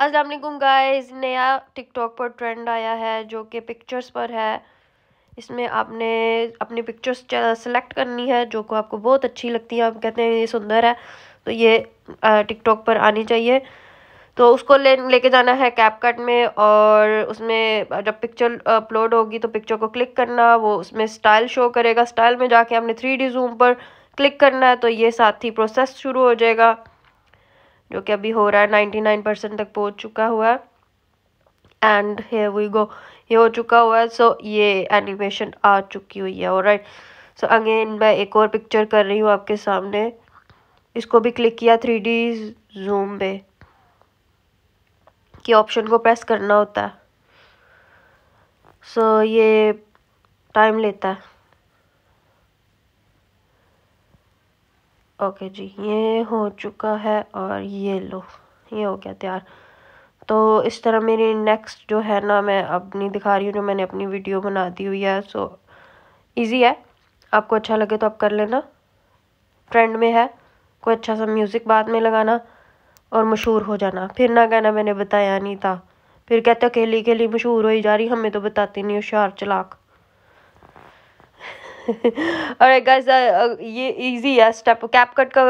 अस्सलाम वालेकुम गाइस नया टिकटॉक पर ट्रेंड आया है जो कि पिक्चर्स पर है इसमें आपने अपनी पिक्चर्स सेलेक्ट करनी है जो को आपको बहुत अच्छी लगती है आप कहते हैं ये सुंदर है तो ये टिकटॉक पर आनी चाहिए तो उसको ले लेके जाना है कैपकट में और उसमें जब पिक्चर अपलोड होगी तो पिक्चर को क्लिक करना वो उसमें स्टाइल शो करेगा स्टाइल में जाके आपने थ्री डी जूम पर क्लिक करना है तो ये साथ ही प्रोसेस शुरू हो जाएगा जो कि अभी हो रहा है नाइन्टी नाइन परसेंट तक पहुँच चुका हुआ है एंड हे वी गो ये हो चुका हुआ है सो so, ये एनिमेशन आ चुकी हुई है और राइट सो अगेन मैं एक और पिक्चर कर रही हूँ आपके सामने इसको भी क्लिक किया थ्री डी जूम पे कि ऑप्शन को प्रेस करना होता है सो so, ये टाइम लेता है ओके जी ये हो चुका है और ये लो ये हो गया तैयार तो इस तरह मेरी नेक्स्ट जो है ना मैं अपनी दिखा रही हूँ जो मैंने अपनी वीडियो बना दी हुई है सो इजी है आपको अच्छा लगे तो आप कर लेना ट्रेंड में है कोई अच्छा सा म्यूज़िक बाद में लगाना और मशहूर हो जाना फिर ना कहना मैंने बताया नहीं था फिर कहते अकेली अकेली मशहूर हो ही जा रही हमें तो बताती नहीं होशियार चलाक और गाइस uh, uh, ये इजी है स्टेप कैप कट का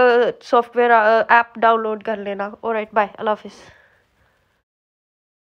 सॉफ्टवेयर ऐप डाउनलोड कर लेना और राइट बाय अल्लाह हाफिज़